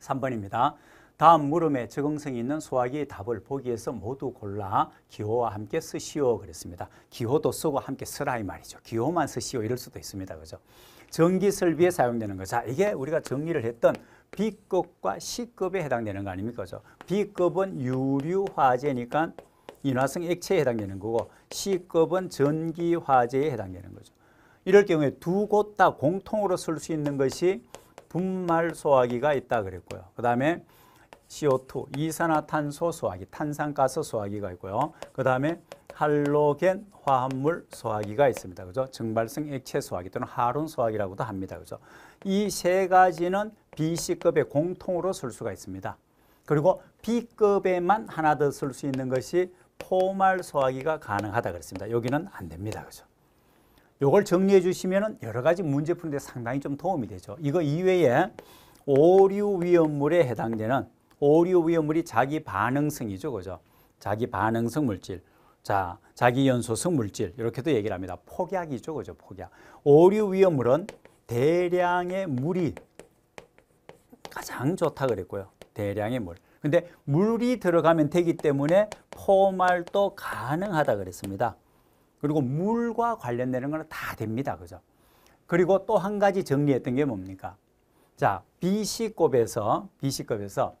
3번입니다. 다음 물음에 적응성이 있는 수학의 답을 보기에서 모두 골라 기호와 함께 쓰시오 그랬습니다. 기호도 쓰고 함께 쓰라 이 말이죠. 기호만 쓰시오 이럴 수도 있습니다. 그죠? 전기 설비에 사용되는 거. 자, 이게 우리가 정리를 했던 B급과 C급에 해당되는 거 아닙니까? 그죠? B급은 유류 화재니까 인화성 액체에 해당되는 거고 C급은 전기 화재에 해당되는 거죠. 이럴 경우에 두 곳 다 공통으로 쓸 수 있는 것이 분말 소화기가 있다 그랬고요. 그 다음에 CO2, 이산화탄소 소화기, 탄산가스 소화기가 있고요. 그 다음에 할로겐 화합물 소화기가 있습니다. 그죠? 증발성 액체 소화기 또는 하룬 소화기라고도 합니다. 그죠? 이 세 가지는 BC급에 공통으로 쓸 수가 있습니다. 그리고 B급에만 하나 더 쓸 수 있는 것이 포말 소화기가 가능하다 그랬습니다. 여기는 안 됩니다. 그죠? 요걸 정리해 주시면 여러 가지 문제 푸는데 상당히 좀 도움이 되죠. 이거 이외에 오류 위험물에 해당되는 오류 위험물이 자기 반응성이죠. 그죠? 자기 반응성 물질. 자, 자기 연소성 물질. 이렇게도 얘기를 합니다. 폭약이죠. 그죠? 폭약. 오류 위험물은 대량의 물이 가장 좋다 그랬고요. 대량의 물. 근데 물이 들어가면 되기 때문에 포말도 가능하다 그랬습니다. 그리고 물과 관련되는 건 다 됩니다. 그죠? 그리고 또 한 가지 정리했던 게 뭡니까? 자, BC급에서, BC급에서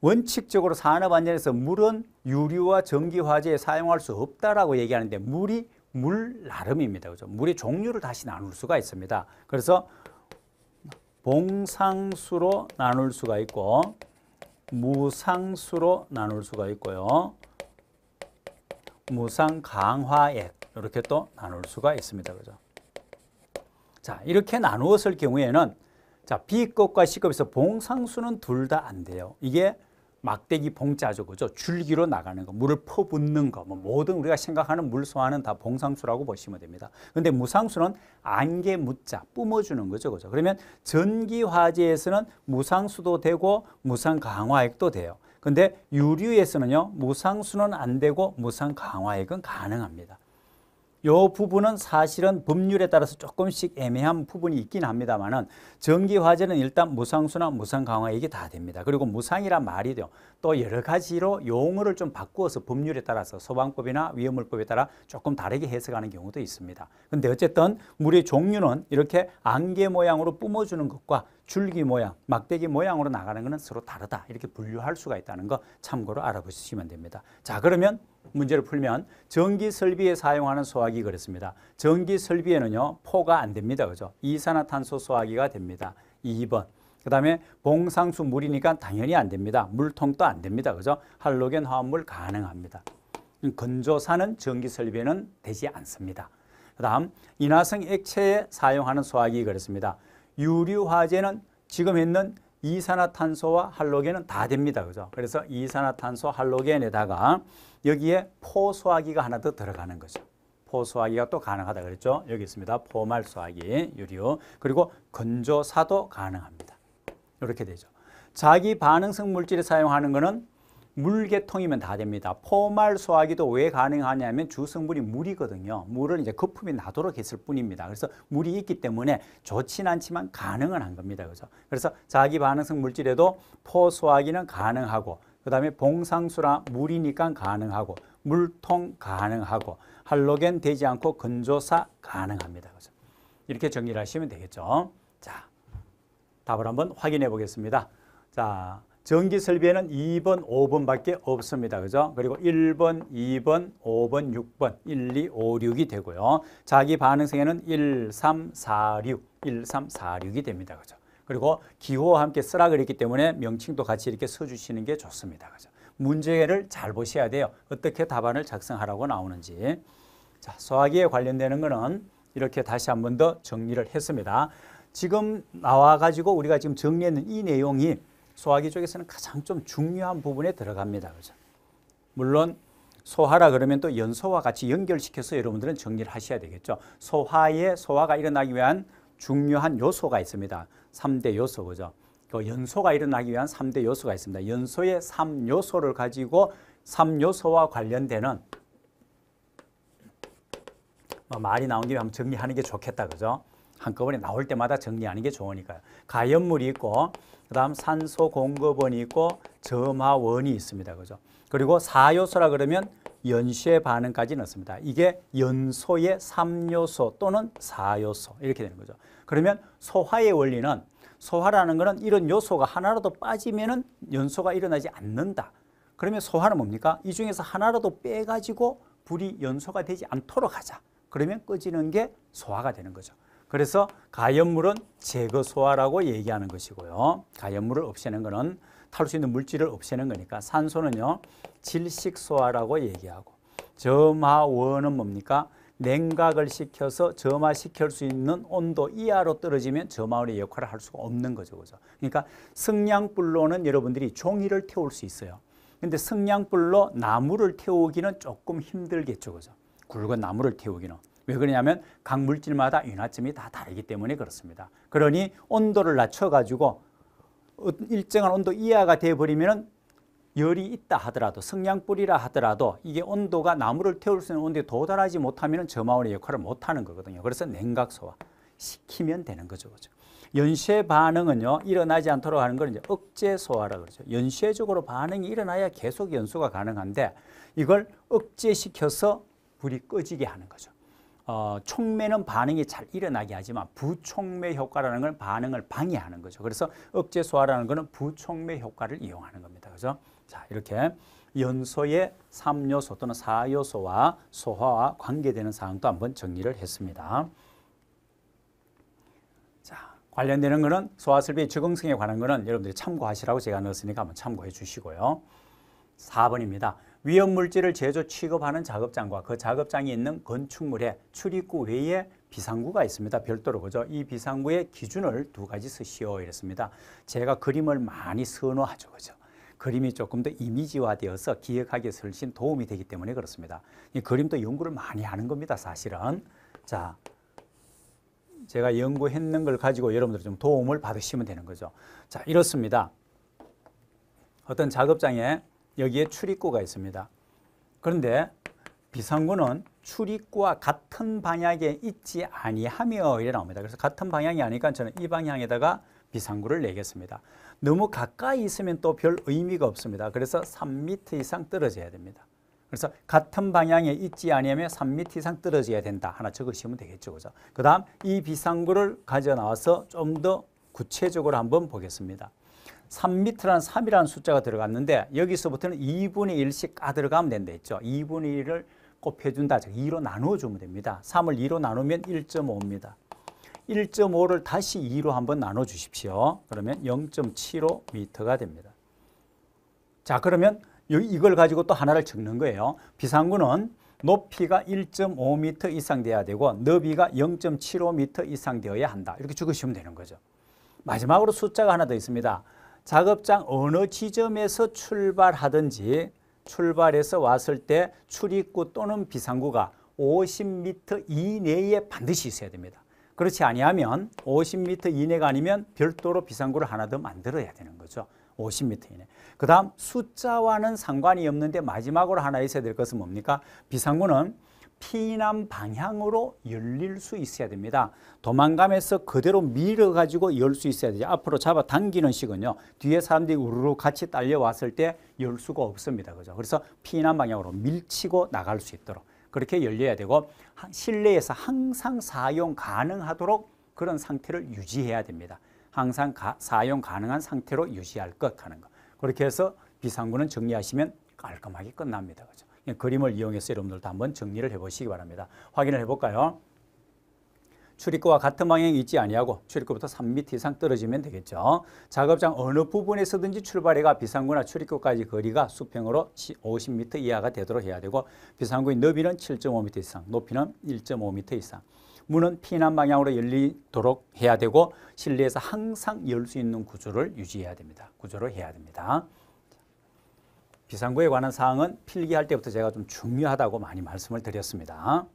원칙적으로 산업 안전에서 물은 유류와 전기화재에 사용할 수 없다라고 얘기하는데 물이 물 나름입니다. 그죠? 물의 종류를 다시 나눌 수가 있습니다. 그래서 봉상수로 나눌 수가 있고 무상수로 나눌 수가 있고요. 무상 강화액 이렇게 또 나눌 수가 있습니다. 그죠? 자, 이렇게 나누었을 경우에는 자, B급과 C급에서 봉상수는 둘 다 안 돼요. 이게 막대기 봉자죠. 그죠? 줄기로 나가는 거, 물을 퍼붓는 거, 뭐 모든 우리가 생각하는 물 소화는 다 봉상수라고 보시면 됩니다. 근데 무상수는 안개 묻자, 뿜어주는 거죠. 그죠? 그러면 전기화재에서는 무상수도 되고 무상강화액도 돼요. 근데 유류에서는요. 무상수는 안 되고 무상 강화액은 가능합니다. 요 부분은 사실은 법률에 따라서 조금씩 애매한 부분이 있긴 합니다만은 전기화재는 일단 무상수나 무상강화액이 다 됩니다. 그리고 무상이란 말이죠. 또 여러 가지로 용어를 좀 바꾸어서 법률에 따라서 소방법이나 위험물법에 따라 조금 다르게 해석하는 경우도 있습니다. 근데 어쨌든 물의 종류는 이렇게 안개 모양으로 뿜어주는 것과 줄기 모양, 막대기 모양으로 나가는 것은 서로 다르다. 이렇게 분류할 수가 있다는 거 참고로 알아보시면 됩니다. 자, 그러면 문제를 풀면 전기 설비에 사용하는 소화기 그렇습니다 전기 설비에는요, 포가 안 됩니다. 그죠? 이산화탄소 소화기가 됩니다. 2번. 그 다음에 봉상수 물이니까 당연히 안 됩니다. 물통도 안 됩니다. 그죠? 할로겐 화합물 가능합니다. 건조사는 전기 설비에는 되지 않습니다. 그 다음 인화성 액체에 사용하는 소화기 그렇습니다. 유류화재는 지금 있는 이산화탄소와 할로겐은 다 됩니다. 그죠? 그래서 이산화탄소 할로겐에다가 여기에 포수화기가 하나 더 들어가는 거죠. 포수화기가 또 가능하다 그랬죠? 여기 있습니다. 포말수화기, 유류, 그리고 건조사도 가능합니다. 이렇게 되죠. 자기 반응성 물질을 사용하는 것은 물개통이면다 됩니다. 포말 소화기도 왜 가능하냐면 주성분이 물이거든요. 물을 이제 거품이 나도록 했을 뿐입니다. 그래서 물이 있기 때문에 좋진 않지만 가능은 한 겁니다. 그죠? 그래서 자기 반응성 물질에도 포 소화기는 가능하고 그 다음에 봉상수라 물이니까 가능하고 물통 가능하고 할로겐 되지 않고 건조사 가능합니다. 그죠? 이렇게 정리를 하시면 되겠죠. 자, 답을 한번 확인해 보겠습니다. 자, 전기 설비에는 2번, 5번밖에 없습니다. 그죠? 그리고 1번, 2번, 5번, 6번, 1, 2, 5, 6이 되고요. 자기 반응성에는 1, 3, 4, 6, 1, 3, 4, 6이 됩니다. 그죠? 그리고 기호와 함께 쓰라 그랬기 때문에 명칭도 같이 이렇게 써주시는 게 좋습니다. 그죠? 문제를 잘 보셔야 돼요. 어떻게 답안을 작성하라고 나오는지. 자, 수학에 관련되는 거는 이렇게 다시 한 번 더 정리를 했습니다. 지금 나와가지고 우리가 지금 정리했는 이 내용이 소화기 쪽에서는 가장 좀 중요한 부분에 들어갑니다. 그죠? 물론 소화라 그러면 또 연소와 같이 연결시켜서 여러분들은 정리를 하셔야 되겠죠. 소화에 소화가 일어나기 위한 중요한 요소가 있습니다. 3대 요소 그죠. 그 연소가 일어나기 위한 3대 요소가 있습니다. 연소의 3요소를 가지고 3요소와 관련되는 뭐 말이 나온 김에 한번 정리하는 게 좋겠다. 그죠? 한꺼번에 나올 때마다 정리하는 게 좋으니까요. 가연물이 있고 그다음 산소 공급원이 있고 점화원이 있습니다. 그죠? 그리고 사요소라 그러면 연쇄 반응까지 넣습니다. 이게 연소의 3요소 또는 4요소 이렇게 되는 거죠. 그러면 소화의 원리는 소화라는 것은 이런 요소가 하나라도 빠지면 연소가 일어나지 않는다. 그러면 소화는 뭡니까? 이 중에서 하나라도 빼가지고 불이 연소가 되지 않도록 하자. 그러면 꺼지는 게 소화가 되는 거죠. 그래서 가연물은 제거 소화라고 얘기하는 것이고요. 가연물을 없애는 것은 탈 수 있는 물질을 없애는 거니까 산소는요. 질식 소화라고 얘기하고 점하원은 뭡니까? 냉각을 시켜서 점화시킬 수 있는 온도 이하로 떨어지면 점화원의 역할을 할 수가 없는 거죠. 그죠? 그러니까 성냥불로는 여러분들이 종이를 태울 수 있어요. 근데 성냥불로 나무를 태우기는 조금 힘들겠죠. 그죠? 굵은 나무를 태우기는. 왜 그러냐면 각 물질마다 윤화점이 다 다르기 때문에 그렇습니다. 그러니 온도를 낮춰가지고 어, 일정한 온도 이하가 돼버리면 열이 있다 하더라도 성냥불이라 하더라도 이게 온도가 나무를 태울 수 있는 온도에 도달하지 못하면 점화원의 역할을 못하는 거거든요. 그래서 냉각소화 시키면 되는 거죠. 그죠. 연쇄 반응은요 일어나지 않도록 하는 걸 이제 억제 소화라 그러죠. 연쇄적으로 반응이 일어나야 계속 연소가 가능한데 이걸 억제시켜서 불이 꺼지게 하는 거죠. 어, 촉매는 반응이 잘 일어나게 하지만 부총매 효과라는 건 반응을 방해하는 거죠. 그래서 억제 소화라는 것은 부총매 효과를 이용하는 겁니다. 그죠? 자, 이렇게 연소의 3요소 또는 4요소와 소화와 관계되는 사항도 한번 정리를 했습니다. 자, 관련되는 것은 소화설비 적응성에 관한 것은 여러분들이 참고하시라고 제가 넣었으니까 한번 참고해 주시고요. 4번입니다. 위험물질을 제조 취급하는 작업장과 그 작업장이 있는 건축물의 출입구 외에 비상구가 있습니다. 별도로 그죠? 이 비상구의 기준을 두 가지 쓰시오 이랬습니다. 제가 그림을 많이 선호하죠. 그죠? 그림이 조금 더 이미지화되어서 기억하기에 훨씬 도움이 되기 때문에 그렇습니다. 이 그림도 연구를 많이 하는 겁니다. 사실은. 자, 제가 연구했는 걸 가지고 여러분들 좀 도움을 받으시면 되는 거죠. 자, 이렇습니다. 어떤 작업장에 여기에 출입구가 있습니다. 그런데 비상구는 출입구와 같은 방향에 있지 아니하며 이래 나옵니다. 그래서 같은 방향이 아니니까 저는 이 방향에다가 비상구를 내겠습니다. 너무 가까이 있으면 또 별 의미가 없습니다. 그래서 3m 이상 떨어져야 됩니다. 그래서 같은 방향에 있지 아니하면 3m 이상 떨어져야 된다. 하나 적으시면 되겠죠. 그죠? 그 다음 이 비상구를 가져 나와서 좀 더 구체적으로 한번 보겠습니다. 3미터라는 3이라는 숫자가 들어갔는데 여기서부터는 2분의 1씩 까 들어가면 된다 했죠. 2분의 1을 곱해준다. 즉 2로 나눠주면 됩니다. 3을 2로 나누면 1.5입니다. 1.5를 다시 2로 한번 나눠주십시오. 그러면 0.75m가 됩니다. 자 그러면 이걸 가지고 또 하나를 적는 거예요. 비상구는 높이가 1.5m 이상 돼야 되고 너비가 0.75m 이상 되어야 한다. 이렇게 적으시면 되는 거죠. 마지막으로 숫자가 하나 더 있습니다. 작업장 어느 지점에서 출발하든지 출발해서 왔을 때 출입구 또는 비상구가 50m 이내에 반드시 있어야 됩니다. 그렇지 아니하면 50m 이내가 아니면 별도로 비상구를 하나 더 만들어야 되는 거죠. 50m 이내. 그 다음 숫자와는 상관이 없는데 마지막으로 하나 있어야 될 것은 뭡니까? 비상구는 피난 방향으로 열릴 수 있어야 됩니다. 도망가면서 그대로 밀어가지고 열 수 있어야 되죠. 앞으로 잡아당기는 식은요. 뒤에 사람들이 우르르 같이 딸려왔을 때 열 수가 없습니다. 그죠? 그래서 피난 방향으로 밀치고 나갈 수 있도록 그렇게 열려야 되고 실내에서 항상 사용 가능하도록 그런 상태를 유지해야 됩니다. 항상 가, 사용 가능한 상태로 유지할 것 하는 거. 그렇게 해서 비상구는 정리하시면 깔끔하게 끝납니다. 그죠? 예, 그림을 이용해서 여러분들도 한번 정리를 해보시기 바랍니다. 확인을 해볼까요? 출입구와 같은 방향이 있지 아니하고 출입구부터 3m 이상 떨어지면 되겠죠. 작업장 어느 부분에서든지 출발해가 비상구나 출입구까지 거리가 수평으로 50m 이하가 되도록 해야 되고 비상구의 너비는 7.5m 이상, 높이는 1.5m 이상. 문은 피난 방향으로 열리도록 해야 되고 실내에서 항상 열 수 있는 구조를 유지해야 됩니다. 구조를 해야 됩니다. 비상구에 관한 사항은 필기할 때부터 제가 좀 중요하다고 많이 말씀을 드렸습니다.